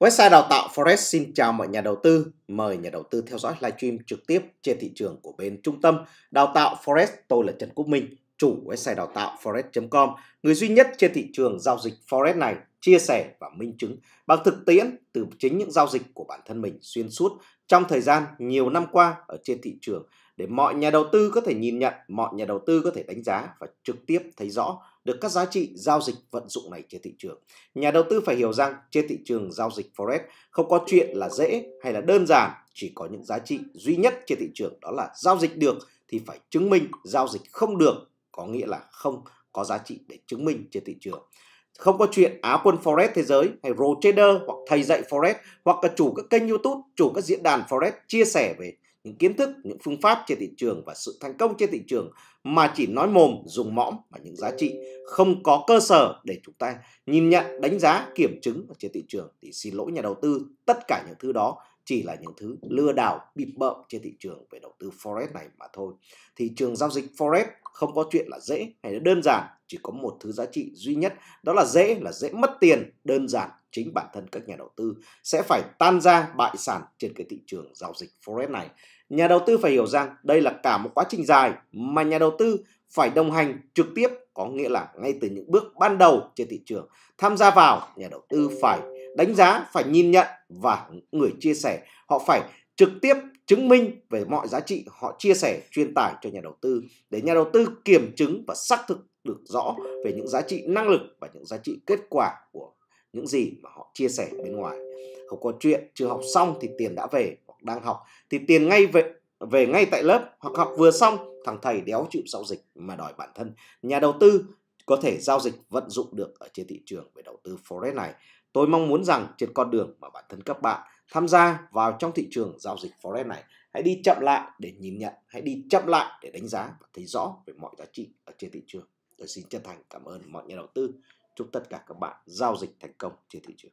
Website đào tạo Forex xin chào mọi nhà đầu tư. Mời nhà đầu tư theo dõi livestream trực tiếp trên thị trường của bên trung tâm đào tạo Forex. Tôi là Trần Quốc Minh, chủ website đào tạo forex.com, người duy nhất trên thị trường giao dịch Forex này chia sẻ và minh chứng bằng thực tiễn từ chính những giao dịch của bản thân mình xuyên suốt trong thời gian nhiều năm qua ở trên thị trường để mọi nhà đầu tư có thể nhìn nhận, mọi nhà đầu tư có thể đánh giá và trực tiếp thấy rõ được các giá trị giao dịch vận dụng này trên thị trường. Nhà đầu tư phải hiểu rằng trên thị trường giao dịch Forex không có chuyện là dễ hay là đơn giản, chỉ có những giá trị duy nhất trên thị trường đó là giao dịch được thì phải chứng minh, giao dịch không được có nghĩa là không có giá trị để chứng minh trên thị trường. Không có chuyện Á quân Forex thế giới hay Rotrader hoặc thầy dạy Forex hoặc là chủ các kênh YouTube, chủ các diễn đàn Forex chia sẻ về những kiến thức, những phương pháp trên thị trường và sự thành công trên thị trường mà chỉ nói mồm, dùng mõm và những giá trị không có cơ sở để chúng ta nhìn nhận, đánh giá, kiểm chứng trên thị trường thì xin lỗi nhà đầu tư, tất cả những thứ đó chỉ là những thứ lừa đảo bịp bợm trên thị trường về đầu tư forex này mà thôi. Thị trường giao dịch forex không có chuyện là dễ hay là đơn giản, chỉ có một thứ giá trị duy nhất, đó là dễ là dễ mất tiền, đơn giản chính bản thân các nhà đầu tư sẽ phải tan ra bại sản trên cái thị trường giao dịch forex này. Nhà đầu tư phải hiểu rằng đây là cả một quá trình dài mà nhà đầu tư phải đồng hành trực tiếp có nghĩa là ngay từ những bước ban đầu trên thị trường tham gia vào nhà đầu tư phải đánh giá phải nhìn nhận và người chia sẻ họ phải trực tiếp chứng minh về mọi giá trị họ chia sẻ truyền tải cho nhà đầu tư để nhà đầu tư kiểm chứng và xác thực được rõ về những giá trị năng lực và những giá trị kết quả của những gì mà họ chia sẻ bên ngoài không có chuyện chưa học xong thì tiền đã về hoặc đang học thì tiền ngay về về ngay tại lớp hoặc học vừa xong thằng thầy đéo chịu giao dịch mà đòi bản thân nhà đầu tư có thể giao dịch vận dụng được ở trên thị trường về đầu tư forex này tôi mong muốn rằng trên con đường mà bản thân các bạn tham gia vào trong thị trường giao dịch forex này hãy đi chậm lại để nhìn nhận hãy đi chậm lại để đánh giá và thấy rõ về mọi giá trị ở trên thị trường tôi xin chân thành cảm ơn mọi nhà đầu tư Chúc tất cả các bạn giao dịch thành công trên thị trường.